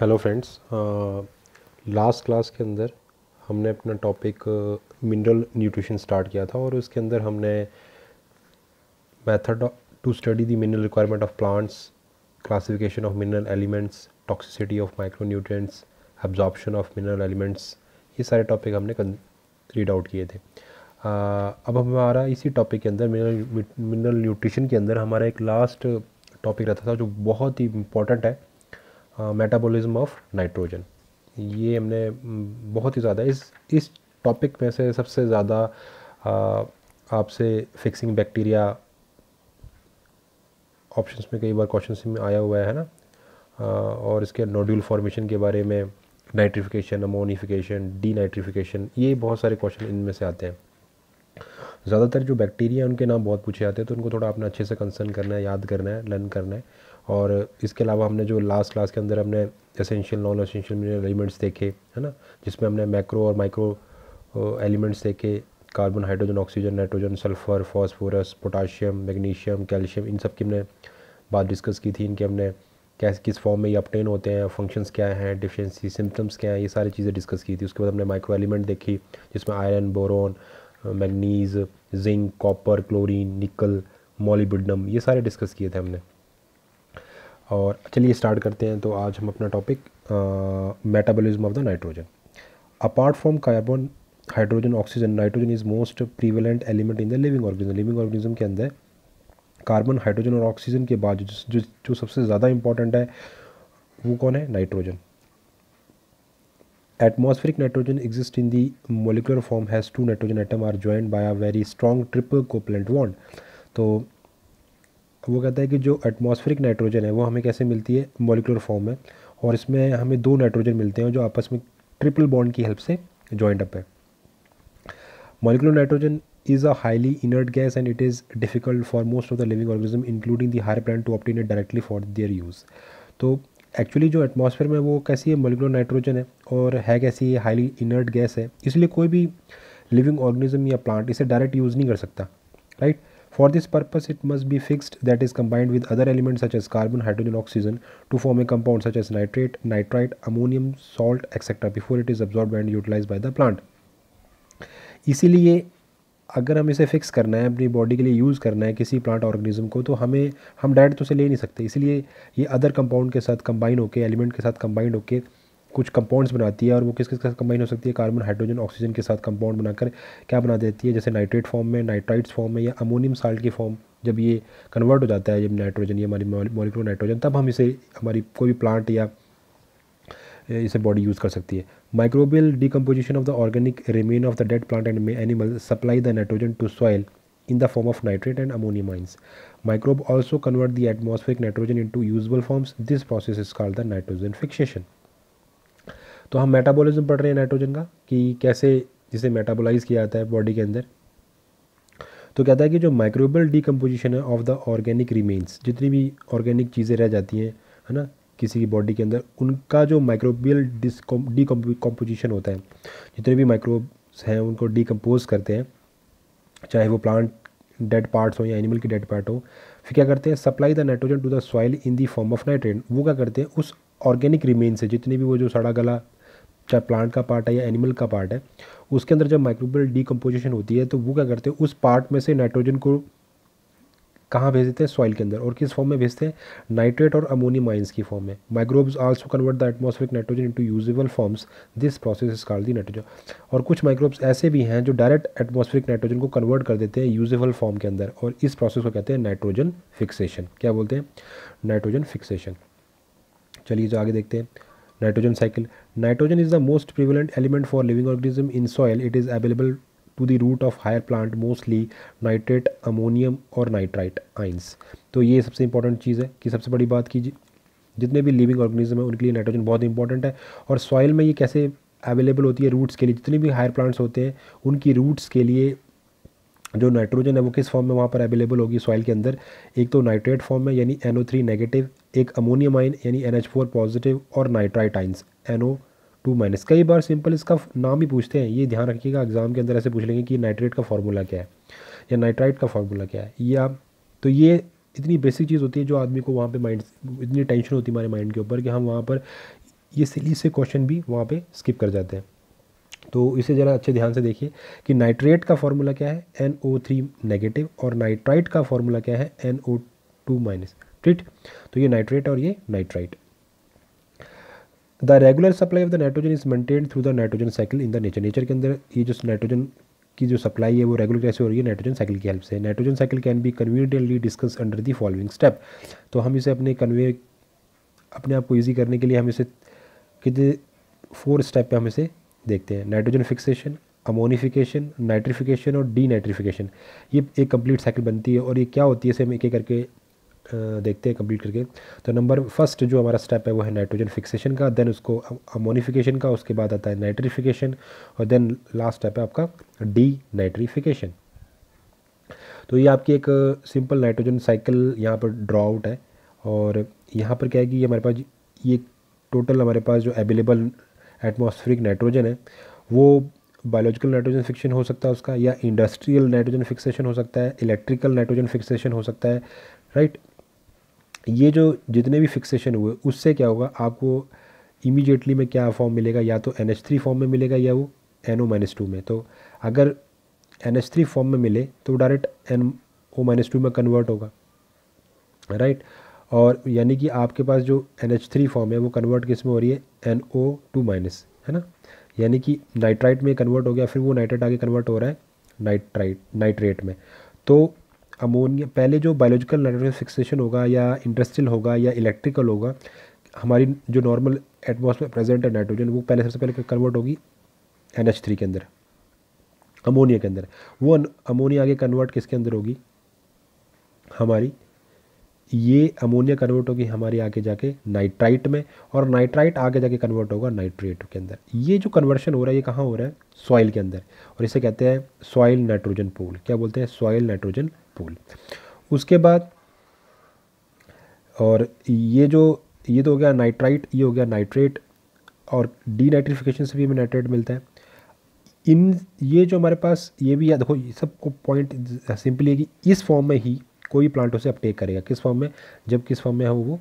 Hello friends last class के अंदर हमने अपना टॉपिक मिनरल न्यूट्रिशन स्टार्ट किया था और उसके अंदर हमने method to study the mineral requirement of plants classification of mineral elements toxicity of micro nutrients absorption of mineral elements ये सारे टॉपिक हमने रीड आउट किए थे uh, अब हमारा इसी टॉपिक के अंदर मिनरल मिनरल न्यूट्रिशन के अंदर हमारा एक लास्ट टॉपिक रहता था जो बहुत ही इम्पोर्टेंट है मेटाबॉलिज्म ऑफ नाइट्रोजन ये हमने बहुत ही ज़्यादा इस इस टॉपिक में से सबसे ज़्यादा आपसे फिक्सिंग बैक्टीरिया ऑप्शंस में कई बार क्वेश्चन में आया हुआ है ना आ, और इसके नोड्यूल फॉर्मेशन के बारे में नाइट्रिफिकेशन अमोनिफिकेशन डी नाइट्रिफिकेशन ये बहुत सारे क्वेश्चन इनमें से आते हैं ज़्यादातर जो बैक्टीरिया उनके नाम बहुत पूछे जाते हैं तो उनको थोड़ा अपना अच्छे से कंसर्न करना है याद करना है लर्न करना है और इसके अलावा हमने जो लास्ट क्लास के अंदर हमने essential non essential mineral elements देखे है ना जिसमें हमने मैक्रो और माइक्रो एलिमेंट्स देखे carbon hydrogen oxygen nitrogen sulphur phosphorus potassium magnesium calcium इन सब की हमने बात डिस्कस की थी इनके हमने कैसे किस फॉर्म में ये अपटेन होते हैं फंक्शंस क्या हैं डिफिशेंसी सिम्टम्स क्या हैं ये सारी चीज़ें डिस्कस की थी उसके बाद हमने माइक्रो एलिमेंट देखी जिसमें iron boron manganese zinc copper chlorine nickel molybdenum ये सारे डिस्कस किए थे हमने और चलिए स्टार्ट करते हैं तो आज हम अपना topic metabolism of the nitrogen apart from carbon hydrogen oxygen nitrogen is most prevalent element in the living organism living organism के अंदर कार्बन हाइड्रोजन और ऑक्सीजन के बाद जो जो सबसे ज़्यादा इंपॉर्टेंट है वो कौन है nitrogen atmospheric nitrogen exist in the molecular form has two nitrogen atom are join by a very strong triple covalent bond तो वो कहता है कि जो एटमॉस्फेरिक नाइट्रोजन है वो हमें कैसे मिलती है मोलिकुलर फॉर्म में और इसमें हमें दो नाइट्रोजन मिलते हैं जो आपस में ट्रिपल बॉन्ड की हेल्प से जॉइंट अप है molecular nitrogen is a highly inert gas and it is difficult for most of the living organism including the higher plant to obtain it directly for their use तो actually जो atmosphere में वो कैसी है molecular nitrogen है और है कैसी है हाईली इनर्ट गैस है इसलिए कोई भी लिविंग ऑर्गेनिज्म या प्लांट इसे डायरेक्ट यूज़ नहीं कर सकता right For this purpose, it must be fixed that is combined with other elements such as carbon, hydrogen, oxygen to form a compound such as nitrate, nitrite, ammonium, salt, etc. before it is absorbed and utilized by the plant. इसीलिए अगर हम इसे fix करना है अपनी body के लिए use करना है किसी प्लांट ऑर्गेनिज्म को तो हमें हम डायरेक्ट तो उसे ले नहीं सकते इसलिए ये अदर कंपाउंड के साथ कंबाइन होके एलिमेंट के साथ कंबाइंड होके कुछ कंपाउंड्स बनाती है और वो किस किस के साथ कंबाइन हो सकती है कार्बन हाइड्रोजन ऑक्सीजन के साथ कंपाउंड बनाकर क्या बना देती है जैसे नाइट्रेट फॉर्म में नाइट्राइट्स फॉर्म में या अमोनियम साल्ट की फॉर्म जब ये कन्वर्ट हो जाता है जब नाइट्रोजन ये हमारी मोलिकुलर नाइट्रोजन तब हम इसे हमारी कोई भी प्लांट या इसे बॉडी यूज़ कर सकती है microbial decomposition of the organic remain of the dead plant and animal supply the nitrogen to soil in the form of nitrate and ammonium ions. Microbe also convert the atmospheric nitrogen into usable forms this process is called the nitrogen fixation तो हम metabolism पढ़ रहे हैं nitrogen का कि कैसे जिसे metabolise किया जाता है बॉडी के अंदर तो कहता है कि जो माइक्रोबियल डिकम्पोजिशन है ऑफ द ऑर्गेनिक रिमेन्स जितनी भी ऑर्गेनिक चीज़ें रह जाती हैं है ना किसी की बॉडी के अंदर उनका जो माइक्रोबियल डिकम्पोजिशन होता है जितने भी माइक्रोब्स हैं उनको डिकम्पोज करते हैं चाहे वो प्लांट डेड पार्ट्स हो या एनिमल के डेड पार्ट हो फिर क्या करते हैं supply the nitrogen to the soil in the form of nitrogen वो क्या करते हैं उस ऑर्गेनिक रिमेन से जितने भी वो जो सड़ा गला चाहे प्लांट का पार्ट है या एनिमल का पार्ट है उसके अंदर जब माइक्रोबियल डिकम्पोजिशन होती है तो वो क्या करते हैं उस पार्ट में से नाइट्रोजन को कहाँ भेज देते हैं सॉइल के अंदर और किस फॉर्म में भेजते हैं नाइट्रेट और अमोनियम आइंस की फॉर्म में microbes also convert the atmospheric nitrogen into usable forms this process is called the nitrogen और कुछ माइक्रोब्स ऐसे भी हैं जो डायरेक्ट एटमॉस्फेरिक नाइट्रोजन को कन्वर्ट कर देते हैं यूजेबल फॉर्म के अंदर और इस प्रोसेस को कहते हैं नाइट्रोजन फिक्सेशन क्या बोलते हैं नाइट्रोजन फिक्सेशन चलिए जो आगे देखते हैं nitrogen cycle nitrogen is the most prevalent element for living organism in soil it is available to the root of higher plant mostly nitrate ammonium और नाइट्राइट आइंस तो ये सबसे इंपॉर्टेंट चीज़ है कि सबसे बड़ी बात कीजिए जितने भी लिविंग ऑर्गेनिज्म है उनके लिए नाइट्रोजन बहुत इंपॉर्टेंट है और सॉइल में ये कैसे अवेलेबल होती है रूट्स के लिए जितने भी हायर प्लांट्स होते हैं उनकी रूट्स के लिए जो नाइट्रोजन है वो किस फॉर्म में वहाँ पर अवेलेबल होगी सॉइल के अंदर एक तो नाइट्रेट फॉर्म में यानी एन नेगेटिव एक अमोनियम आइन यानी एन पॉजिटिव और nitrite ions N two minus कई बार सिंपल इसका नाम ही पूछते हैं ये ध्यान रखिएगा एग्जाम के अंदर ऐसे पूछ लेंगे कि नाइट्रेट का फार्मूला क्या है या नाइट्राइट का फार्मूला क्या है या तो ये इतनी बेसिक चीज़ होती है जो आदमी को वहाँ पे माइंड इतनी टेंशन होती है हमारे माइंड के ऊपर कि हम वहाँ पर ये सिली से क्वेश्चन भी वहाँ पे स्किप कर जाते हैं तो इसे ज़रा अच्छे ध्यान से देखिए कि नाइट्रेट का फॉर्मूला क्या है एन ओ थ्री नेगेटिव और नाइट्राइट का फॉर्मूला क्या है एन ओ टू माइनस ठीक तो ये नाइट्रेट और ये nitrite the regular supply of the nitrogen is maintain through the nitrogen cycle in the nature nature के अंदर ये जो नाइट्रोजन की जो सप्लाई है वो रेगुलर कैसे हो रही है नाइट्रोजन साइकिल की हेल्प से nitrogen cycle can be conveniently discuss under the following step तो हम इसे अपने कन्वे अपने आप को ईजी करने के लिए हम इसे कितने फोर स्टेप पे हम इसे देखते हैं नाइट्रोजन फिक्सेशन अमोनीफिकेशन नाइट्रिफिकेशन और डी नाइट्रिफिकेशन ये एक कंप्लीट साइकिल बनती है और ये क्या होती है इसे हम एक एक करके देखते हैं कंप्लीट करके तो नंबर फर्स्ट जो हमारा स्टेप है वो है नाइट्रोजन फिक्सेशन का देन उसको अमोनीफिकेशन का उसके बाद आता है नाइट्रिफिकेशन और देन लास्ट स्टेप है आपका डी नाइट्रिफिकेशन तो ये आपकी एक सिंपल नाइट्रोजन साइकिल यहाँ पर ड्रॉ आउट है और यहाँ पर क्या है कि हमारे पास ये टोटल हमारे पास जो अवेलेबल एटमॉस्फेरिक नाइट्रोजन है वो बायोलॉजिकल नाइट्रोजन फिक्शन हो सकता है उसका या इंडस्ट्रियल नाइट्रोजन फिक्सेशन हो सकता है इलेक्ट्रिकल नाइट्रोजन फिक्सेशन हो सकता है राइट ये जो जितने भी फिक्सेशन हुए उससे क्या होगा आपको इमीडिएटली में क्या फॉर्म मिलेगा या तो एन एच थ्री फॉर्म में मिलेगा या वो एन ओ माइनस टू में तो अगर एन एच थ्री फॉर्म में मिले तो direct N O minus two में कन्वर्ट होगा राइट right? और यानी कि आपके पास जो एन एच थ्री फॉर्म है वो कन्वर्ट किस में हो रही है एन ओ टू माइनस है ना यानी कि नाइट्राइट में कन्वर्ट हो गया फिर वो नाइट्रेट आगे कन्वर्ट हो रहा है नाइट्राइट नाइट्रेट में तो अमोनिया पहले जो बायोलॉजिकल नाइट्रोजन फिक्सेशन होगा या इंडस्ट्रियल होगा या इलेक्ट्रिकल होगा हमारी जो नॉर्मल एटमोसफेयर प्रेजेंट है नाइट्रोजन वो पहले सबसे पहले कन्वर्ट होगी एन एच थ्री के अंदर अमोनिया के अंदर वो अमोनिया आगे कन्वर्ट किसके अंदर होगी हमारी ये अमोनिया कन्वर्ट होगी हमारी आगे जाके नाइट्राइट में और नाइट्राइट आगे जाके कन्वर्ट होगा नाइट्रेट के अंदर ये जो कन्वर्शन हो रहा है ये कहाँ हो रहा है सॉइल के अंदर और इसे कहते हैं सॉइल नाइट्रोजन पूल क्या बोलते हैं सॉइल नाइट्रोजन पूल उसके बाद और ये जो ये तो हो गया नाइट्राइट ये हो गया नाइट्रेट और डी नाइट्रिफिकेशन से भी हमें नाइट्रेट मिलता है इन ये जो हमारे पास ये भी याद देखो सबको पॉइंट सिंपली है कि इस फॉर्म में ही कोई प्लांट उसे अपटेक करेगा किस फॉर्म में जब किस फॉर्म में हो वो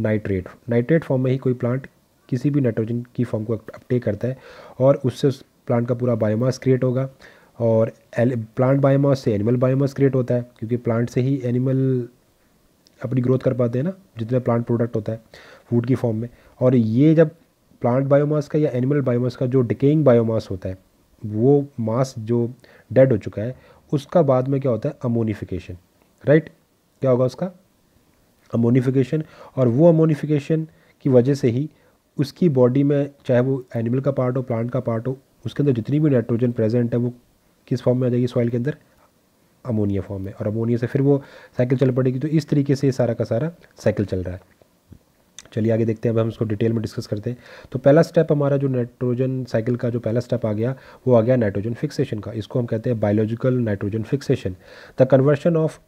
नाइट्रेट नाइट्रेट फॉर्म में ही कोई प्लांट किसी भी नाइट्रोजन की फॉर्म को अपटेक करता है और उससे उस प्लांट का पूरा बायोमास क्रिएट होगा और प्लांट बायोमास से एनिमल बायोमास क्रिएट होता है क्योंकि प्लांट से ही एनिमल अपनी ग्रोथ कर पाते हैं ना जितना प्लांट प्रोडक्ट होता है फूड की फॉर्म में और ये जब प्लांट बायोमास का या एनिमल बायोमास का जो डिकेइंग बायोमास होता है वो मास जो डेड हो चुका है उसका बाद में क्या होता है अमोनिफिकेशन राइट क्या होगा उसका अमोनिफिकेशन और वो अमोनिफिकेशन की वजह से ही उसकी बॉडी में चाहे वो एनिमल का पार्ट हो प्लांट का पार्ट हो उसके अंदर जितनी भी नाइट्रोजन प्रेजेंट है वो किस फॉर्म में आ जाएगी सॉइल के अंदर अमोनिया फॉर्म में और अमोनिया से फिर वो साइकिल चल पड़ेगी तो इस तरीके से सारा का सारा साइकिल चल रहा है चलिए आगे देखते हैं अब हम इसको डिटेल में डिस्कस करते हैं तो पहला स्टेप हमारा जो नाइट्रोजन साइकिल का जो पहला स्टेप आ गया वो आ गया नाइट्रोजन फिक्सेशन का इसको हम कहते हैं biological nitrogen fixation the conversion of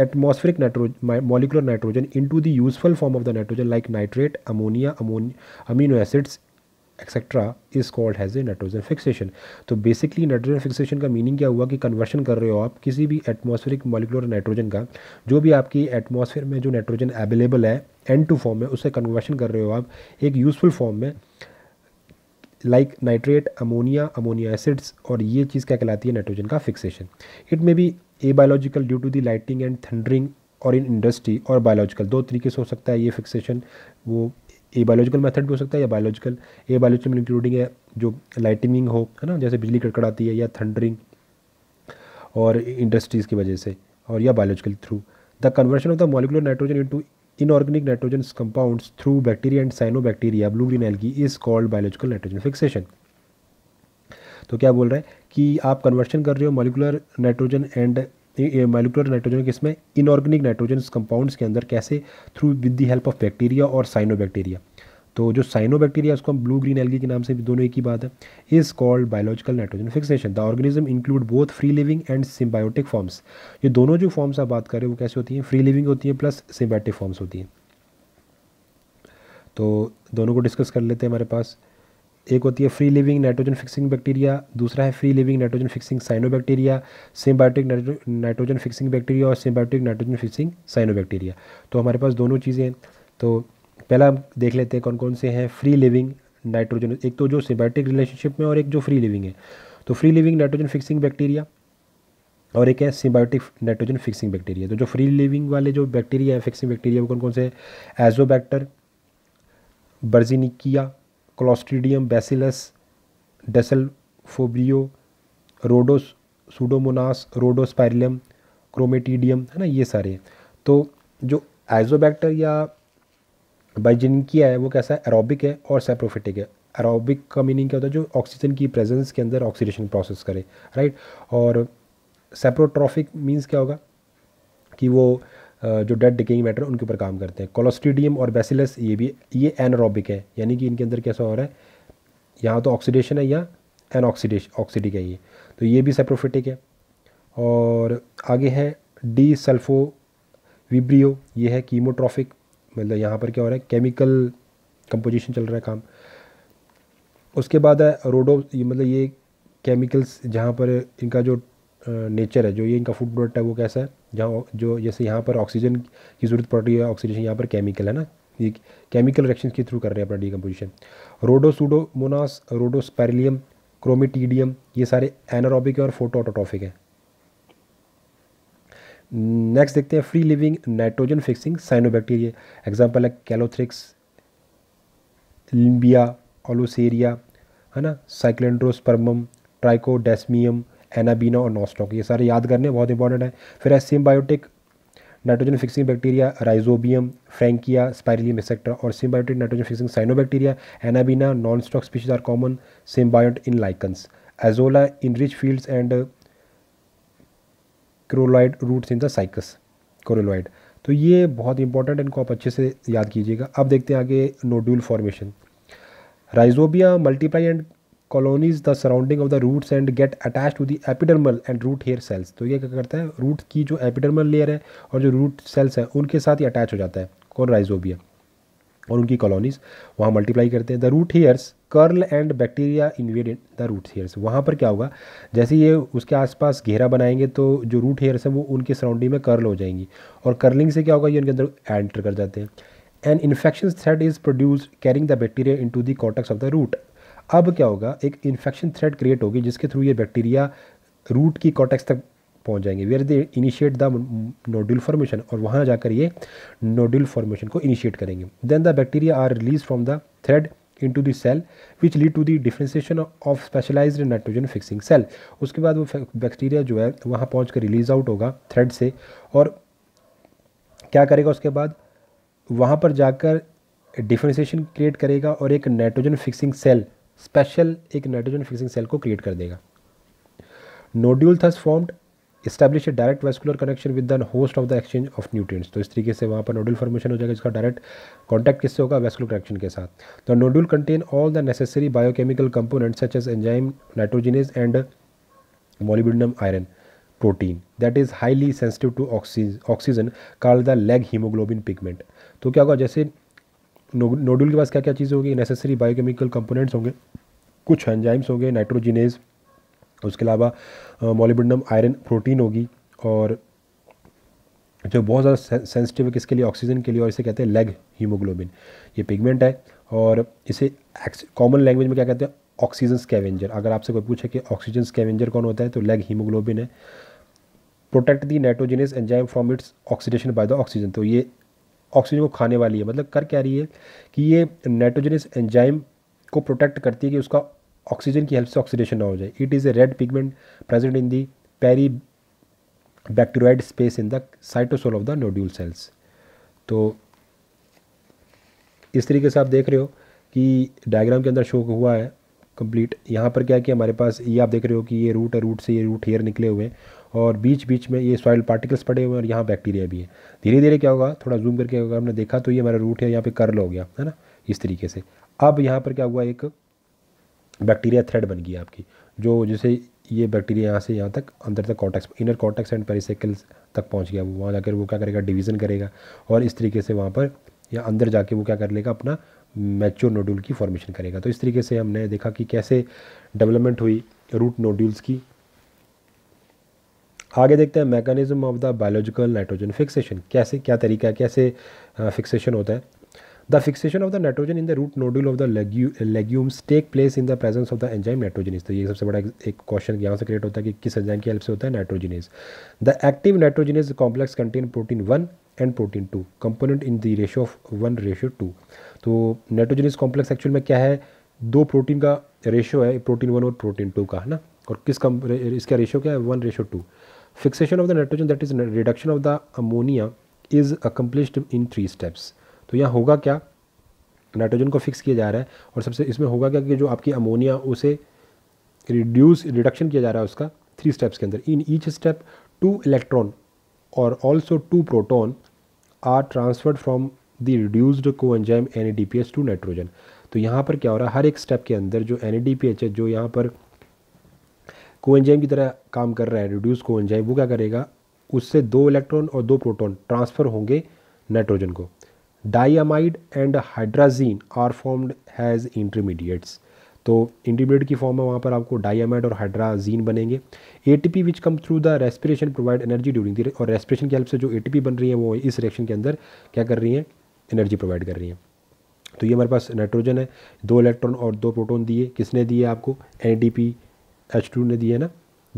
atmospheric nitrogen molecular nitrogen into the useful form of the nitrogen like nitrate ammonia amino acids etcetera is called as a nitrogen fixation तो basically nitrogen fixation का meaning क्या हुआ कि conversion कर रहे हो आप किसी भी एटमोस्फेरिक मॉलिकुलर नाइट्रोजन का जो भी आपकी एटमॉस्फेयर में जो नाइट्रोजन अवेलेबल है एन टू फॉर्म में उसे कन्वर्शन कर रहे हो आप एक यूजफुल फॉर्म में like nitrate ammonia ammonia acids और ये चीज़ क्या कहलाती है नाइट्रोजन का fixation it may be a biological due to the lighting and thundering और इन इंडस्ट्री और बायोलॉजिकल दो तरीके से हो सकता है ये फिक्सेशन वो ए बायोलॉजिकल मेथड भी हो सकता है या बायोलॉजिकल ए बायोलॉजिकल इंक्लूडिंग है जो लाइटिंग हो है ना जैसे बिजली कड़कड़ाती है या थंडरिंग और इंडस्ट्रीज़ की वजह से और या biological through the conversion of the molecular nitrogen into nitrogen nitrogen through bacteria and cyanobacteria blue green algae is called biological nitrogen fixation तो क्या बोल रहा है कि आप कन्वर्शन कर रहे हो molecular nitrogen and molecular nitrogen इसमें इनऑर्गेनिक नाइट्रोजन कंपाउंड्स के अंदर कैसे through with the help of bacteria और साइनो बैक्टीरिया तो जो साइनो बैक्टीरिया उसको हम ब्लू ग्रीन एल्गी के नाम से भी दोनों एक ही बात है is called biological nitrogen fixation the organism include both free living and symbiotic forms ये दोनों जो फॉर्म्स आप बात कर रहे हो वो कैसे होती हैं फ्री लिविंग होती हैं प्लस सिम्बायोटिक फॉर्म्स होती हैं तो दोनों को डिस्कस कर लेते हैं हमारे पास एक होती है free living nitrogen fixing bacteria दूसरा है free living nitrogen fixing cyanobacteria symbiotic nitrogen fixing bacteria और सिम्बायोटिक नाइट्रोजन फिक्सिंग साइनोबैक्टीरिया तो हमारे पास दोनों चीज़ें हैं तो पहला हम देख लेते हैं कौन कौन से हैं फ्री लिविंग नाइट्रोजन एक तो जो सिम्बायोटिक रिलेशनशिप में और एक जो फ्री लिविंग है तो free living nitrogen fixing bacteria और एक है सिम्बायोटिक नाइट्रोजन फिक्सिंग बैक्टीरिया तो जो फ्री लिविंग वाले जो बैक्टीरिया है फिक्सिंग बैक्टीरिया वो कौन कौन से Azotobacter Beijerinckia Clostridium Bacillus Desulfovibrio Rhodopseudomonas Rhodospirillum Chromatium है ना ये सारे तो जो आइजोबैक्टर या बाइजिनकिया है वो कैसा है एरोबिक है और सेप्रोफिटिक है एरोबिक का मीनिंग क्या होता है जो ऑक्सीजन की प्रेजेंस के अंदर ऑक्सीडेशन प्रोसेस करे राइट और सेप्रोट्रॉफिक मीन्स क्या होगा कि वो जो डेड डिकेइंग मैटर उनके ऊपर काम करते हैं कोलोस्ट्रीडियम और बेसिलस ये भी ये एनरोबिक है यानी कि इनके अंदर कैसा हो रहा है यहाँ तो ऑक्सीडेशन है या एन ऑक्सीडेश ऑक्सीडिक है ये तो ये भी सेप्रोफिटिक है और आगे है डी सल्फो विब्रियो ये है कीमोट्रॉफिक मतलब यहाँ पर क्या हो रहा है केमिकल कंपोजिशन चल रहा है काम उसके बाद है रोडो ये मतलब ये केमिकल्स जहाँ पर इनका जो नेचर है जो ये इनका फूड प्रोडक्ट है वो कैसा है जहाँ जो जैसे यहाँ पर ऑक्सीजन की ज़रूरत पड़ रही है ऑक्सीजन यहाँ पर केमिकल है ना ये केमिकल रिएक्शन के थ्रू कर रहे हैं अपना डिकम्पोजिशन रोडोसूडोमोनास रोडोस्पेरिलियम क्रोमिटीडियम ये सारे एनारोबिक और फोटोटोटोफिक हैं नेक्स्ट देखते हैं free living nitrogen fixing cyanobacteria example है कैलोथ्रिक्स लिम्बिया ओलोसेरिया है ना साइक्लेंड्रोस्पर्मम ट्राइकोडेसमियम एनाबीना और नोस्टॉक ये सारे याद करने बहुत इंपॉर्टेंट है फिर है symbiotic nitrogen fixing bacteria Rhizobium Frankia Spirillum etcetera और symbiotic nitrogen fixing cyanobacteria Anabaena Nostoc species are common symbiote in lichens Azolla in rice fields and coralloid roots in the Cycas coralloid तो ये बहुत important इनको आप अच्छे से याद कीजिएगा अब देखते हैं आगे nodule formation rhizobia multiply and colonies the surrounding of the roots and get attach to the epidermal and root hair cells तो ये क्या करता है रूट की जो एपिडर्मल लेयर है और जो रूट सेल्स हैं उनके साथ ही अटैच हो जाता है कौन राइजोबिया और उनकी कॉलोनीज वहाँ मल्टीप्लाई करते हैं the root hairs curl and bacteria in the root hairs वहाँ पर क्या होगा जैसे ये उसके आसपास घेरा बनाएंगे तो जो रूट हेयर्स हैं वो उनके सराउंडिंग में कर्ल हो जाएंगी और कर्लिंग से क्या होगा ये उनके अंदर एंटर कर जाते हैं an infection thread is produce carrying the bacteria into the cortex of the root अब क्या होगा एक इन्फेक्शन थ्रेड क्रिएट होगी जिसके थ्रू ये बैक्टीरिया रूट की कॉटेक्स तक पहुंच जाएंगे where they initiate the nodule formation और वहाँ जाकर ये नोड्यूल फॉर्मेशन को इनिशिएट करेंगे then the bacteria are release from the thread into the cell which lead to the differentiation of specialise nitrogen fixing cell उसके बाद वो bacteria जो है वहाँ पहुँच कर रिलीज आउट होगा थ्रेड से और क्या करेगा उसके बाद वहाँ पर जाकर डिफ्रेंसिएशन क्रिएट करेगा और एक नाइट्रोजन फिक्सिंग सेल स्पेशल एक नाइट्रोजन फिक्सिंग सेल को क्रिएट कर देगा nodule thus formed establish a direct vascular connection with the host of the exchange of nutrients तो इस तरीके से वहाँ पर नोड्यूल फॉर्मेशन हो जाएगा जिसका डायरेक्ट कॉन्टैक्ट किससे होगा वेस्कुलर कनेक्शन के साथ the nodule contain all the necessary biochemical component such as enzyme nitrogenase and molybdenum iron protein that is highly sensitive to oxygen called the leghaemoglobin pigment तो क्या होगा जैसे nodule के पास क्या क्या चीज़ें होगी नेसेसरी बायोकेमिकल कंपोनेंट्स होंगे कुछ एंजाइम्स होंगे नाइट्रोजिनेज उसके अलावा मोलिब्डनम आयरन प्रोटीन होगी और जो बहुत ज़्यादा सेंसिटिव है किसके लिए ऑक्सीजन के लिए और इसे कहते हैं लेग हीमोग्लोबिन ये पिगमेंट है और इसे कॉमन लैंग्वेज में क्या कहते हैं ऑक्सीजन स्कैवेंजर अगर आपसे कोई पूछे कि ऑक्सीजन स्कैवेंजर कौन होता है तो लेग हीमोग्लोबिन है protect the nitrogenous enzyme from its oxidation by the oxygen तो ये ऑक्सीजन को खाने वाली है मतलब कर क्या रही है कि ये नाइट्रोजनस एंजाइम को प्रोटेक्ट करती है कि उसका ऑक्सीजन की हेल्प से ऑक्सीडेशन ना हो जाए it is a red pigment present in the peribacteroid space in the cytosol of the nodule cells तो इस तरीके से आप देख रहे हो कि डायग्राम के अंदर शो हुआ है कंप्लीट यहाँ पर क्या है कि हमारे पास ये आप देख रहे हो कि ये रूट है रूट से ये रूट हेयर निकले हुए हैं और बीच बीच में ये सॉइल पार्टिकल्स पड़े हुए हैं और यहाँ बैक्टीरिया भी है धीरे धीरे क्या होगा थोड़ा जूम करके अगर हमने देखा तो ये हमारा रूट है यहाँ पे कर्ल हो गया है ना इस तरीके से अब यहाँ पर क्या हुआ एक बैक्टीरिया थ्रेड बन गई आपकी जो जैसे ये बैक्टीरिया यहाँ से यहाँ तक अंदर तक cortex inner cortex and pericycles तक पहुँच गया वो वहाँ जाकर वो क्या करेगा डिवीज़न करेगा और इस तरीके से वहाँ पर या अंदर जाके वो क्या कर लेगा अपना मैच्योर नोड्यूल की फॉर्मेशन करेगा तो इस तरीके से हमने देखा कि कैसे डेवलपमेंट हुई रूट नोड्यूल्स की आगे देखते हैं mechanism of the biological nitrogen fixation कैसे क्या तरीका है कैसे फिक्सेशन होता है the fixation of the nitrogen in the root nodule of the legumes take place in the presence of the enzyme nitrogenase तो ये सबसे बड़ा एक क्वेश्चन यहाँ से क्रिएट होता है कि किस एंजाइम की हेल्प से होता है nitrogenase the active nitrogenase complex contain protein one and protein two component in the ratio of one ratio two तो नाइट्रोजनिस कॉम्प्लेक्स एक्चुअल में क्या है दो प्रोटीन का रेशियो है प्रोटीन वन और प्रोटीन टू का है ना और किस कम इसका रेशियो क्या है one ratio two fixation of the nitrogen that is reduction of the ammonia is accomplished in three steps तो यहाँ होगा क्या नाइट्रोजन को फिक्स किया जा रहा है और सबसे इसमें होगा क्या कि जो आपकी अमोनिया उसे रिड्यूस रिडक्शन किया जा रहा है उसका थ्री स्टेप्स के अंदर in each step two electron और also two proton are transferred from the reduced coenzyme N two nitrogen तो यहाँ पर क्या हो रहा है हर एक स्टेप के अंदर जो एन है जो यहाँ पर कोएंजाइम की तरह काम कर रहा है रिड्यूस कोएंजाइम वो क्या करेगा उससे दो इलेक्ट्रॉन और दो प्रोटॉन ट्रांसफ़र होंगे नाइट्रोजन को diimide and hydrazine are formed as intermediates तो इंटरमीडिएट की फॉर्म में वहाँ पर आपको डायामाइड और हाइड्राजीन बनेंगे A T P which come through the respiration provide energy during the और रेस्पिरेशन की हेल्प से जो ए टी पी बन रही है वो इस रिएक्शन के अंदर क्या कर रही हैं एनर्जी प्रोवाइड कर रही हैं तो ये हमारे पास नाइट्रोजन है दो इलेक्ट्रॉन और दो प्रोटोन दिए किसने दिए आपको N D P H two ने दिया ना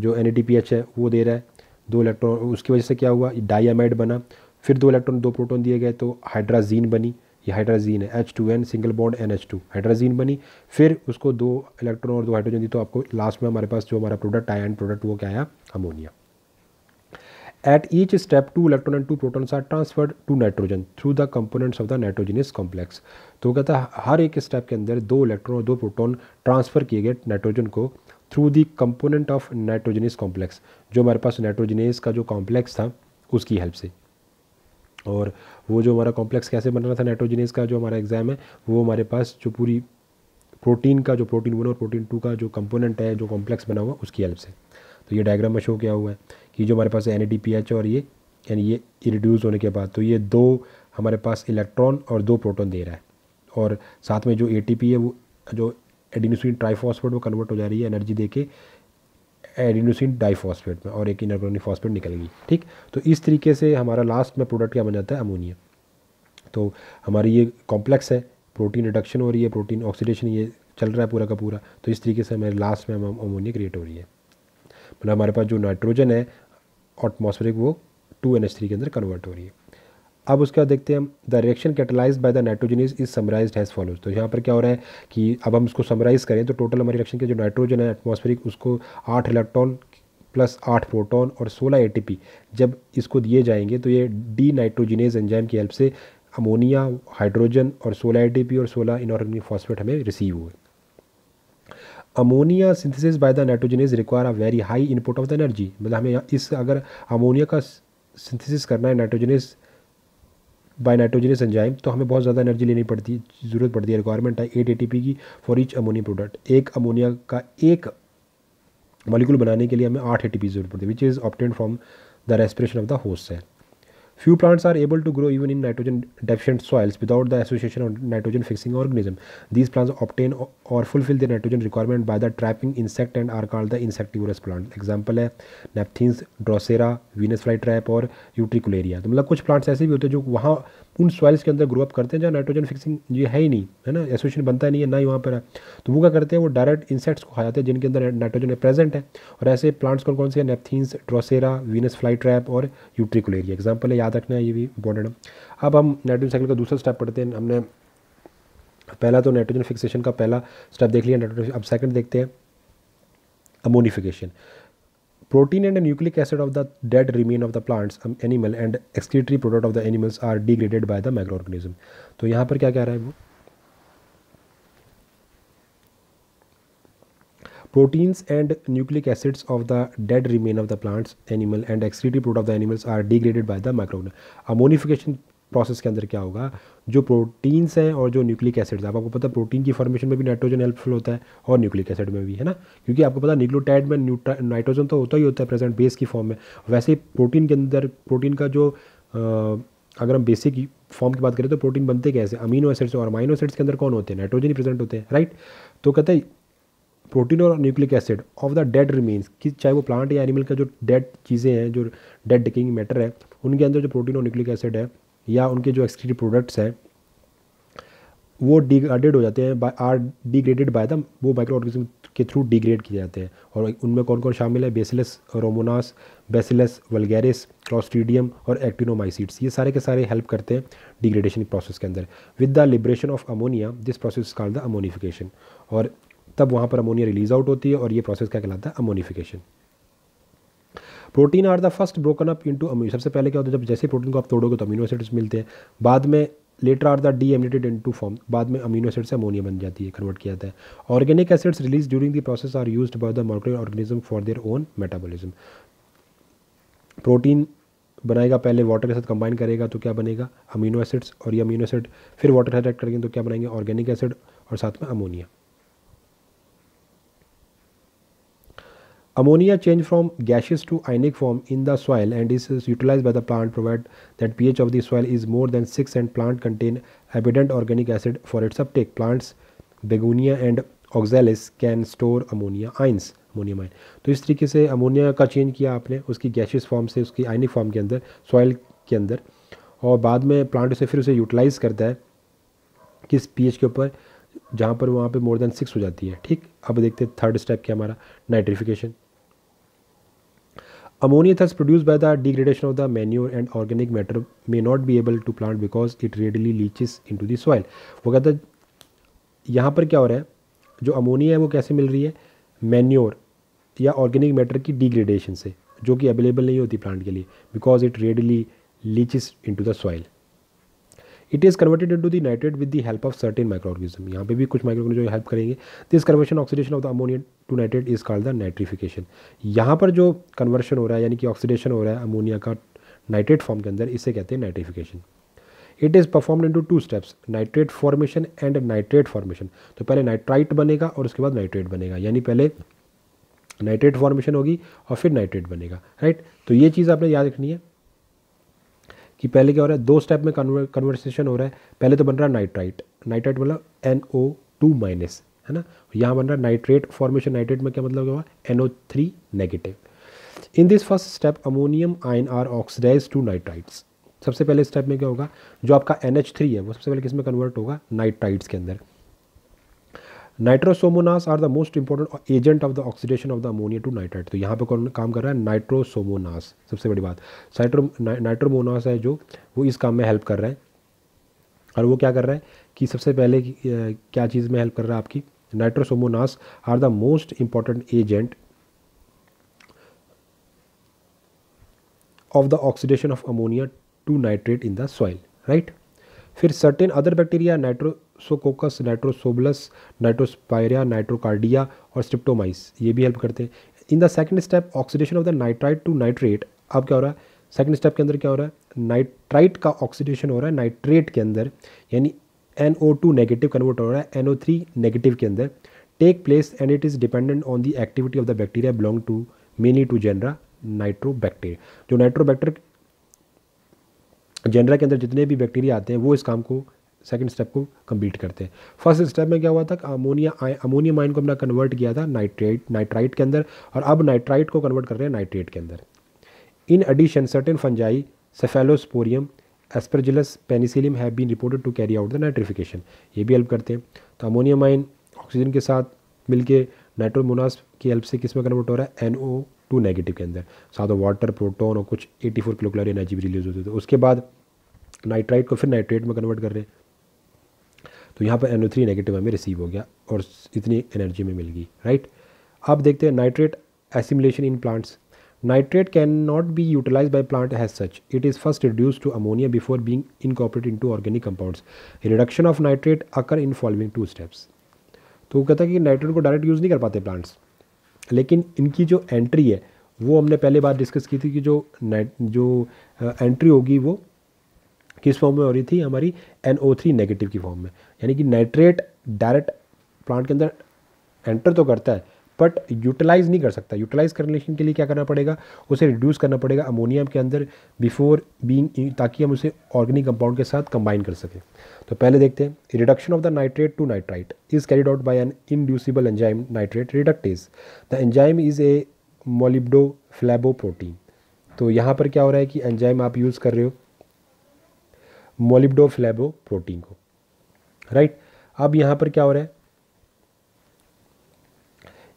जो एन है वो दे रहा है दो इलेक्ट्रॉन उसकी वजह से क्या हुआ डायामाइड बना फिर दो इलेक्ट्रॉन दो प्रोटोन दिए गए तो हाइड्राजीन बनी ये हाइड्राजीन है H two N single bond N H two hydrazine बनी फिर उसको दो इलेक्ट्रॉन और दो हाइड्रोजन दी तो आपको लास्ट में हमारे पास जो हमारा प्रोडक्ट आया एंड प्रोडक्ट वो क्या आया ammonia at each step two electron and two protons are transferred to nitrogen through the components of the nitrogenous complex तो कहता है हर एक स्टेप के अंदर दो इलेक्ट्रॉन और दो प्रोटोन ट्रांसफ़र किए गए नाइट्रोजन को through the component of nitrogenous complex जो हमारे पास नाइट्रोजनस का जो कॉम्प्लेक्स था उसकी हेल्प से और वो जो हमारा कॉम्प्लेक्स कैसे बन रहा था नाइट्रोजनस का जो हमारा एग्ज़ाम है वो हमारे पास जो पूरी प्रोटीन का जो प्रोटीन वन और प्रोटीन टू का जो कंपोनेंट है जो कॉम्प्लेक्स बना हुआ उसकी हेल्प से तो ये डायग्राम में शो किया हुआ है कि जो हमारे पास एन और ये यानी ये रिड्यूस होने के बाद तो ये दो हमारे पास इलेक्ट्रॉन और दो प्रोटोन दे रहा है और साथ में जो ए है वो जो एडिनोसिन ट्राईफॉस्फेट में कन्वर्ट हो जा रही है एनर्जी दे के एडिनोसिन डाइफॉस्फेट में और एक इनऑर्गेनिक फॉस्फेट निकलेगी ठीक तो इस तरीके से हमारा लास्ट में प्रोडक्ट क्या बन जाता है अमोनिया तो हमारी ये कॉम्प्लेक्स है प्रोटीन रिडक्शन हो रही है प्रोटीन ऑक्सीडेशन ये चल रहा है पूरा का पूरा तो इस तरीके से हमारे लास्ट में अमोनिया क्रिएट हो रही है मतलब हमारे पास जो नाइट्रोजन है एटमॉस्फेरिक वो टू एन एच थ्री के अंदर कन्वर्ट हो रही है अब उसके बाद देखते हैं the reaction catalyse by the nitrogenase is summarise as follows तो यहाँ पर क्या हो रहा है कि अब हम इसको समराइज़ करें तो टोटल हमारे रिएक्शन के जो नाइट्रोजन है एटमोस्फेरिक उसको आठ इलेक्ट्रॉन प्लस आठ प्रोटॉन और सोलह ए जब इसको दिए जाएंगे तो ये डी नाइट्रोजिनेज एंजाइम की हेल्प से अमोनिया हाइड्रोजन और सोलह ए और सोलह इनऑर्गेनिक फॉस्फेट हमें रिसीव हुए ammonia synthesis by the nitrogenase require a very high input of the energy मतलब हमें इस अगर अमोनिया का सिंथेसिस करना है नाइट्रोजनेज बाय नाइट्रोजनस एंजाइम तो हमें बहुत ज़्यादा एनर्जी लेनी पड़ती है ज़रूरत पड़ती है रिक्वायरमेंट है एट ए की फॉर ईच अमोनिया प्रोडक्ट एक अमोनिया का एक मॉलिक्यूल बनाने के लिए हमें आठ ए ज़रूरत पड़ती है which is obtained from the respiration of the host cell Few plants are able to grow even in nitrogen deficient soils without the association of nitrogen fixing organism. These plants obtain or fulfill their nitrogen requirement by the trapping insect and are called the insectivorous plant. Example है Nepenthes Drosera Venus fly trap और Utricularia तो मतलब कुछ plants ऐसे भी होते हैं जो वहाँ उन सॉइल्स के अंदर ग्रो अप करते हैं जहाँ नाइट्रोजन फिक्सिंग ये है ही नहीं है ना एसोसिएशन बनता नहीं है ना ही वहाँ पर है तो वो क्या करते हैं वो डायरेक्ट इंसेक्ट्स को खा जाते हैं जिनके अंदर नाइट्रोजन प्रेजेंट है और ऐसे प्लांट्स कौन कौन से हैं nepenthes Drosera Venus fly trap और यूट्रिकुलेरिया एग्जाम्पल है याद रखना है ये भी इंपॉर्टेंट है अब हम नाइट्रोजन साइकिल का दूसरा स्टेप पढ़ते हैं हमने पहला तो नाइट्रोजन फिक्सेशन का पहला स्टेप देख लिया नाइट्रोजन अब सेकंड देखते हैं ammonification protein and nucleic acid of the dead remain of the plants animal and excretory product of the animals are degraded by the microorganism तो यहाँ पर क्या कह रहा है वो Proteins and nucleic acids of the dead remain of the plants, animal and excretory product of the animals are degraded by the microorganism. ammonification process के अंदर क्या होगा जो प्रोटीन्स हैं और जो न्यूक्लिक एसिड्स है आपको पता है प्रोटीन की फॉर्मेशन में भी नाइट्रोजन हेल्पफुल होता है और न्यूक्लिक एसिड में भी है ना क्योंकि आपको पता है न्यूक्लोटाइड में नाइट्रोजन तो होता ही होता है प्रेजेंट बेस की फॉर्म में वैसे ही प्रोटीन के अंदर प्रोटीन का जो आ, अगर हम बेसिक फॉर्म की बात करें तो प्रोटीन बनते कैसे अमीनो एसिड्स और अमाइनो एसिड्स के अंदर कौन होते हैं नाइट्रोजन ही प्रेजेंट होते हैं राइट तो कहते हैं प्रोटीन और nucleic acid of the dead remains कि चाहे वो प्लांट या एनिमल का जो डेड चीज़ें हैं जो डेड डिकिंग मैटर है उनके अंदर जो प्रोटीन और न्यूक्लिक एसिड है या उनके जो एक्सक्रीटिव प्रोडक्ट्स हैं वो डिग्रेडेड हो जाते हैं by are degraded by the वो माइक्रो ऑर्गेनिज्म के थ्रू डिग्रेड किए जाते हैं और उनमें कौन कौन शामिल है बेसिलस रोमोनास बेसिलस वलगेरिस क्लॉस्ट्रीडियम और एक्टिनोमाइसिट्स ये सारे के सारे हेल्प करते हैं डिग्रेडेशन प्रोसेस के अंदर with the liberation of ammonia this process called the ammonification और तब वहाँ पर अमोनिया रिलीज आउट होती है और ये प्रोसेस क्या कहलाता है ammonification protein are the first broken up into amino सबसे पहले क्या होता है जब जैसे प्रोटीन को आप तोड़ोगे तो अमीनो एसिड्स मिलते हैं बाद में later are the deaminated into form बाद में अमीनो एसिड से अमोनिया बन जाती है कन्वर्ट किया जाता है organic acids release during the process are use by the molecular organism for their own metabolism protein बनाएगा पहले वाटर के साथ कंबाइन करेगा तो क्या बनेगा अमीनो एसिड्स और ये अमीनो एसिड फिर वाटर से करेंगे तो क्या बनाएंगे ऑर्गेनिक एसिड और साथ में ammonia Ammonia change from gaseous to ionic form in the soil and is utilized by the plant provided that pH of the soil is more than 6 and plant contain abundant organic acid for its uptake. Plants begonia and oxalis can store ammonia ions. Ammonium ion तो इस तरीके से ammonia का change किया आपने उसकी gaseous form से उसकी आइनिक फॉर्म के अंदर सॉइल के अंदर और बाद में प्लांट उसे फिर उसे यूटिलाइज़ करता है किस पीएच के ऊपर जहाँ पर वहाँ पे मोर देन सिक्स हो जाती है ठीक अब देखते हैं थर्ड स्टेप क्या हमारा nitrification Ammonia thus produced by the degradation of the manure and organic matter may not be able to plant because it readily leaches into the soil. वो कहता है यहाँ पर क्या हो रहा है जो अमोनिया है वो कैसे मिल रही है मैन्योर या ऑर्गेनिक मैटर की डिग्रेडेशन से जो कि अवेलेबल नहीं होती प्लांट के लिए because it readily leaches into the soil it is converted to the nitrate with the help of certain organism यहाँ पे भी कुछ माइक्रोऑर्गेजम जो हेल्प करेंगे this conversion oxidation of the ammonium to nitrate is called the nitrification यहाँ पर जो conversion हो रहा है यानी कि ऑक्सीडेशन हो रहा है अमोनिया का नाइट्रेट फॉर्म के अंदर इसे कहते हैं nitrification it is performed in two steps nitrate formation and nitrate formation तो पहले नाइट्राइट बनेगा और उसके बाद नाइट्रेट बनेगा यानी पहले नाइट्रेट फॉर्मेशन होगी और फिर नाइट्रेट बनेगा राइट तो ये चीज़ आपने याद रखनी है कि पहले क्या हो रहा है दो स्टेप में कन्वर्सेशन हो रहा है पहले तो बन रहा है नाइट्राइट नाइट्राइट मतलब एन ओ टू माइनस है ना यहाँ बन रहा है नाइट्रेट फॉर्मेशन नाइट्रेट में क्या मतलब क्या हुआ N O three negative in this first step ammonium ion are oxidise to nitrites सबसे पहले स्टेप में क्या होगा जो आपका एन एच थ्री है वो सबसे पहले किस में कन्वर्ट होगा नाइट्राइट्स के अंदर nitrosomonas are the most important agent of the oxidation of the ammonia to nitrite तो यहाँ पे कौन काम कर रहा है नाइट्रोसोमोनास सबसे बड़ी बात साइट्रो नाइट्रोमोनास है जो वो इस काम में हेल्प कर रहे हैं और वो क्या कर रहा है कि सबसे पहले क्या चीज़ में हेल्प कर रहा है आपकी nitrosomonas are the most important agent of the oxidation of ammonia to nitrate in the soil right फिर certain other bacteria nitro streptococcus nitrosolobus nitrospira nitrocardia और स्ट्रिप्टोमाइस ये भी हेल्प करते हैं in the second step oxidation of the nitrite to nitrate अब क्या हो रहा है सेकेंड स्टेप के अंदर क्या हो रहा है नाइट्राइट का ऑक्सीडेशन हो रहा है नाइट्रेट के अंदर यानी N O two negative convert हो रहा है एन ओ थ्री नेगेटिव के अंदर take place and it is dependent on the activity of the bacteria belong to mainly two genera nitrobacteria जो नाइट्रोबैक्टर जेनरा के अंदर जितने भी बैक्टीरिया आते हैं वो इस काम को सेकेंड स्टेप को कम्प्लीट करते हैं फर्स्ट स्टेप में क्या हुआ था अमोनिया अमोनियम आयन को हमने कन्वर्ट किया था नाइट्रेट नाइट्राइट के अंदर और अब नाइट्राइट को कन्वर्ट कर रहे हैं नाइट्रेट के अंदर in addition certain fungi cephalosporium aspergillus penicillium have been reported to carry out the nitrification ये भी हेल्प करते हैं तो अमोनियम आयन ऑक्सीजन के साथ मिलके नाइट्रोमोनास की हेल्प से किस में कन्वर्ट हो रहा है एन ओ टू नेगेटिव के अंदर साथ वाटर प्रोटोन और कुछ एटी फोर किलोकुलर एनर्जी भी रिलीज होती है उसके बाद नाइट्राइट को फिर नाइट्रेट में कन्वर्ट कर रहे हैं तो यहाँ पर NO3 नेगेटिव हमें रिसीव हो गया और इतनी एनर्जी में मिल गई राइट अब देखते हैं nitrate assimilation in plants nitrate can not be utilise by plant has such it is first reduce to ammonia before being incorporate into organic compounds reduction of nitrate occur in following two steps तो वो कहता है कि nitrate को direct use नहीं कर पाते plants लेकिन इनकी जो एंट्री है वो हमने पहले बार डिस्कस की थी कि जो नाइट जो एंट्री uh, होगी वो किस फॉर्म में हो रही थी हमारी एन ओ थ्री नेगेटिव की फॉर्म में यानी कि नाइट्रेट डायरेक्ट प्लांट के अंदर एंटर तो करता है बट यूटिलाइज़ नहीं कर सकता यूटिलाइज़ करने के लिए क्या करना पड़ेगा उसे रिड्यूस करना पड़ेगा अमोनियम के अंदर बिफोर बीइंग ताकि हम उसे ऑर्गेनिक कंपाउंड के साथ कंबाइन कर सकें तो पहले देखते हैं reduction of the nitrate to nitrite is carried out by an inducible enzyme nitrate reductase the enzyme is a molybdoflavoprotein तो यहाँ पर क्या हो रहा है कि एंजाइम आप यूज़ कर रहे हो मोलिब्डोफ्लेबो प्रोटीन को राइट अब यहां पर क्या हो रहा है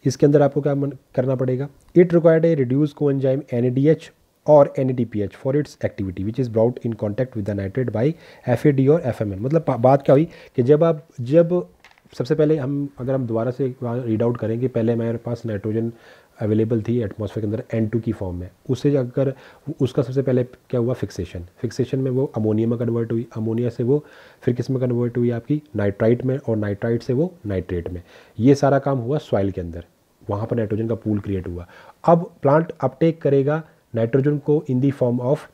इसके अंदर आपको क्या करना पड़ेगा it required a reduce coenzyme NADH और NADPH for its activity which is brought in contact with the nitrate by F और एफ मतलब बात क्या हुई कि जब आप जब सबसे पहले हम अगर हम दोबारा से रीड आउट करेंगे पहले हमारे पास नाइट्रोजन अवेलेबल थी एटमोसफेयर के अंदर एन टू की फॉर्म में उससे जाकर उसका सबसे पहले क्या हुआ फिक्सेशन फिक्सेशन में वो अमोनिया में कन्वर्ट हुई अमोनिया से वो फिर किस में कन्वर्ट हुई आपकी नाइट्राइट में और नाइट्राइट से वो नाइट्रेट में ये सारा काम हुआ सॉइल के अंदर वहाँ पर नाइट्रोजन का पूल क्रिएट हुआ अब प्लांट अपटेक करेगा नाइट्रोजन को in the form of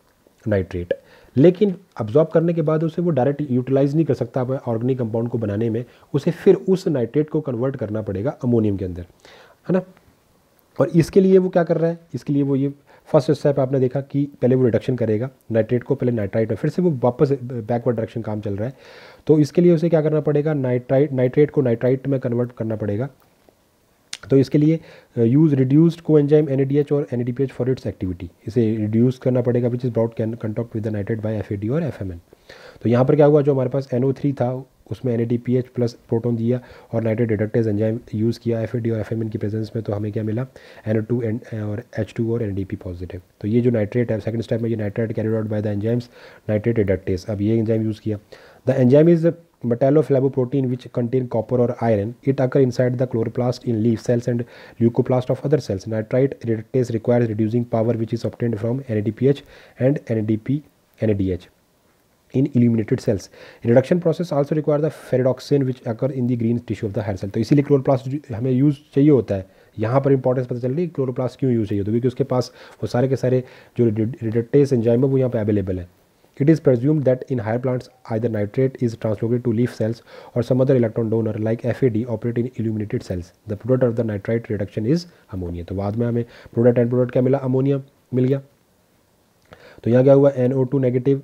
nitrate लेकिन अब्जॉर्ब करने के बाद उसे वो डायरेक्ट यूटिलाइज़ नहीं कर सकता ऑर्गेनिक कंपाउंड को बनाने में उसे फिर उस नाइट्रेट को कन्वर्ट करना पड़ेगा अमोनियम के अंदर है ना और इसके लिए वो क्या कर रहा है इसके लिए वो ये फर्स्ट स्टेप आपने देखा कि पहले वो रिडक्शन करेगा नाइट्रेट को पहले नाइट्राइट में फिर से वो वापस बैकवर्ड डायरेक्शन काम चल रहा है तो इसके लिए उसे क्या करना पड़ेगा नाइट्राइट नाइट्रेट को नाइट्राइट में कन्वर्ट करना पड़ेगा तो इसके लिए use reduced coenzyme N और एन फॉर इट्स एक्टिविटी इसे रिड्यूस करना पड़ेगा which is brought in contact with the nitrate by F और एफ तो यहाँ पर क्या हुआ जो हमारे पास एन था उसमें एन ए प्लस प्रोटोन दिया और नाइट्रेट डिडक्टेज एंजाइम यूज़ किया एफ और एफ की प्रेजेंस में तो हमें क्या मिला एन टू एंड और एच टू और एन पॉजिटिव तो ये जो नाइट्रेट है सेकंड स्टेप में ये nitrate carried out by the enzymes nitrate reductase अब ये एंजाइम यूज़ किया the enzyme is metalloflavoprotein which contain copper और iron it occur inside the chloroplast in leaf sales and leucoplast of other cells nitrite reductase requires reducing power which is obtained from N and N N D in illuminated cells reduction process also require the ferredoxin which occur in the green tissue of the hair cell तो इसीलिए chloroplast हमें use चाहिए होता है यहाँ पर importance पता चल रही है क्लोरोप्लास क्यों यूज चाहिए होता है क्योंकि उसके पास वो सारे के सारे जो रिडक्टेस एंजाइम है वो यहाँ पर अवेलेबल है it is presume that in higher plants I nitrate is translocated to leaf cells और some other electron donor like F A D operate in illuminated cells the product of the nitrite reduction is ammonia तो बाद में हमें product and product क्या मिला ammonia मिल गया तो यहाँ क्या हुआ एन ओ टू नेगेटिव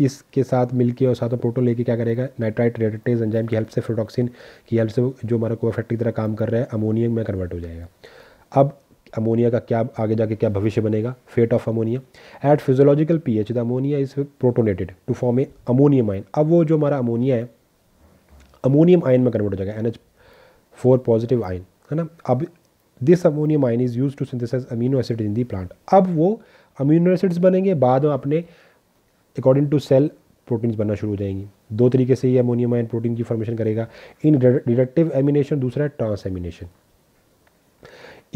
इसके साथ मिलके और साथ में प्रोटोन लेके क्या करेगा नाइट्राइट रेडेटेज एंजाइम की हेल्प से फ्रोटॉक्सिन की हेल्प से जो हमारा कोफैक्ट की तरह काम कर रहा है अमोनियम में कन्वर्ट हो जाएगा अब अमोनिया का क्या आगे जाके क्या भविष्य बनेगा fate of ammonia at physiological P H the ammonia is protonated to form a ammonium ion अब वो जो हमारा अमोनिया है अमोनियम आयन में कन्वर्ट हो जाएगा N H four positive ion है ना अब this ammonium ion is use to synthesise amino acid in the plant अब वो अमीनो एसिड्स बनेंगे बाद में अपने अकॉर्डिंग टू सेल प्रोटीन्स बनना शुरू हो जाएंगी दो तरीके से ये अमोनियम आयन प्रोटीन की फॉर्मेशन करेगा इन रिडक्टिव एमिनेशन दूसरा है transamination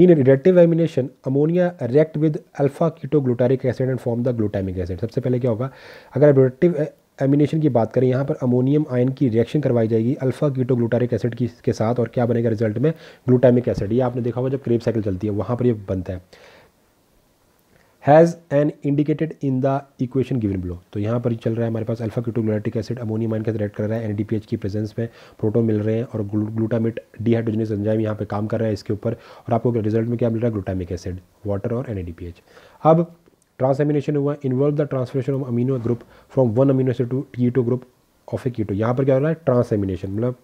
in reductive amination ammonia react with alpha ketoglutaric acid and form the glutamic acid सबसे पहले क्या होगा अगर आप रिडक्टिव एमिनेशन की बात करें यहाँ पर अमोनियम आयन की रिएक्शन करवाई जाएगी अल्फा कीटोग्लूटारिक एसिड की के साथ और क्या बनेगा रिजल्ट में ग्लूटामिक एसिड ये आपने देखा होगा जब क्रेप साइकिल चलती है वहाँ पर ये बनता है has an indicated in the equation given below तो यहाँ पर चल रहा है हमारे पास अल्फा क्यूटोग्लोटिक एसिड अमोनियमाइन के साथ रेड कर रहा है एन की प्रेजेंस में प्रोटोन मिल रहे हैं और ग्लूटामिट डिहाइड्रोजनस एंजाइम यहाँ पर काम कर रहा है इसके ऊपर और आपको रिजल्ट में क्या मिल रहा है ग्लूटामिक एसिड वाटर और एन अब ट्रांसमिनेशन हुआ involve the transferation of amino group from one amino acid to keto group of a keto यहाँ पर क्या हो रहा है ट्रांसमिनेशन मतलब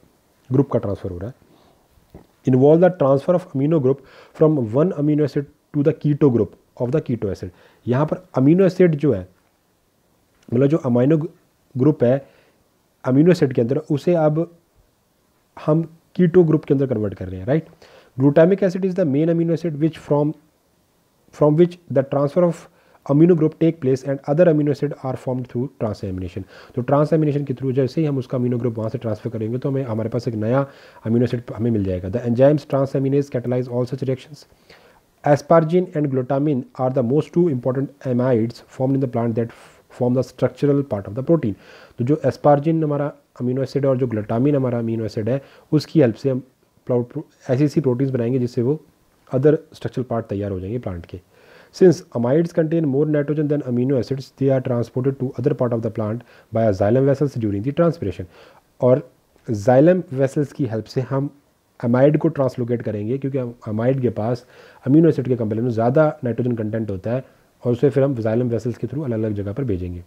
ग्रुप का ट्रांसफर हो रहा है involve the transfer of amino group from one amino acid to the keto group of the keto acid यहाँ पर अमीनो एसिड जो है मतलब जो अमाइनो ग्रुप है अमीनो एसिड के अंदर उसे अब हम कीटो ग्रुप के अंदर कन्वर्ट कर रहे हैं right glutamic acid is the main amino acid which from from which the transfer of amino group take place and other amino acid are form through transamination तो ट्रांसएमिनेशन के through जैसे ही हम उसका अमीनो ग्रुप वहाँ से transfer करेंगे तो हमें हमारे पास एक नया अमीनो एसिड हमें मिल जाएगा the enzymes transaminase catalyse all such reactions Aspargine and glutamine are the most two important amides formed in the plant that form the structural part of the protein तो जो एस्पार्जिन हमारा amino acid है और जो ग्लोटामिन हमारा amino acid है उसकी help से हम ऐसी ऐसी प्रोटीन्स बनाएंगे जिससे वो अदर स्ट्रक्चरल पार्ट तैयार हो जाएंगे प्लांट के since amides contain more nitrogen than amino acids they are transported to other part of the plant by xylem vessels during the transpiration और जाइलम वेसल्स की हेल्प से हम अमाइड को translocate करेंगे क्योंकि अमाइड के पास अमीनो एसिड के कंपेरिजन में ज़्यादा नाइट्रोजन कंटेंट होता है और उसे फिर हम जाइलम वेसल्स के थ्रू अलग अलग जगह पर भेजेंगे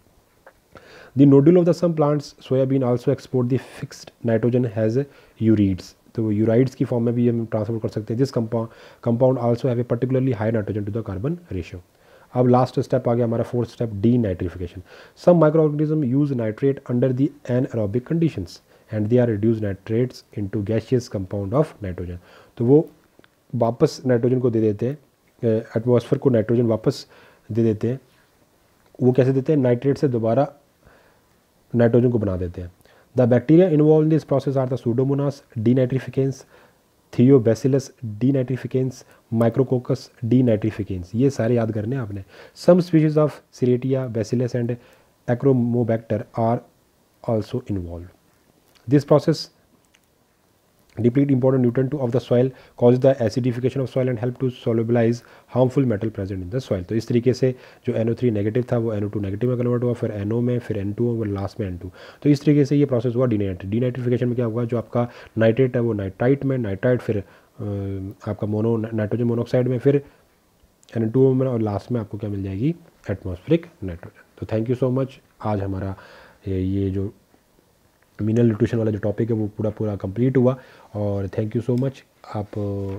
the nodule of the some plants soybean also export the fixed nitrogen has ureides तो यूराइड्स की फॉर्म में भी हम ट्रांसपोर्ट कर सकते हैं this compound compound also have a particularly high nitrogen to the carbon ratio अब लास्ट स्टेप आ गया हमारा fourth step denitrification some micro organism use nitrate under the an conditions and they are reduce nitrates into gaseous compound of nitrogen तो वो वापस nitrogen को दे देते हैं एटमॉस्फेयर को नाइट्रोजन वापस दे देते हैं वो कैसे देते हैं नाइट्रेट से दोबारा नाइट्रोजन को बना देते हैं the bacteria involve this process are the pseudomonas denitrificans thiobacillus nitrificans micrococcus denitrificans ये सारे याद करने आपने some species of serratia bacillus and achromobacter are also involve this process deplete important nutrient to of the soil cause the acidification of soil and help to solubilize harmful metal present in the soil तो इस तरीके से जो three negative था वो to negative में convert हुआ फिर NO में फिर एन टू और लास्ट में एन टू तो इस तरीके से ये प्रोसेस हुआ डीनाइट डीनाइट्रिफिकेशन में क्या हुआ जो आपका नाइट्रेट है वो नाइट्राइट में नाइट्राइट फिर आपका मोनो नाइट्रोजन मोनोऑक्साइड में फिर एन टू में और लास्ट में आपको क्या मिल जाएगी एटमोसफेरिक नाइट्रोजन तो थैंक यू सो मच आज हमारा ये जो मिनरल न्यूट्रिशन वाला जो टॉपिक है वो पूरा पूरा कंप्लीट हुआ और थैंक यू सो मच आप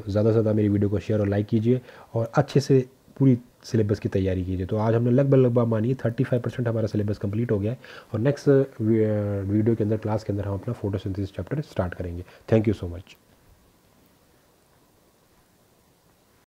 ज़्यादा से ज़्यादा मेरी वीडियो को शेयर और लाइक कीजिए और अच्छे से पूरी सिलेबस की तैयारी कीजिए तो आज हमने लगभग लगभग मानिए थर्टी फाइव परसेंट हमारा सिलेबस कंप्लीट हो गया है और नेक्स्ट वीडियो के अंदर क्लास के अंदर हम अपना फोटोसिंथेसिस चैप्टर स्टार्ट करेंगे थैंक यू सो मच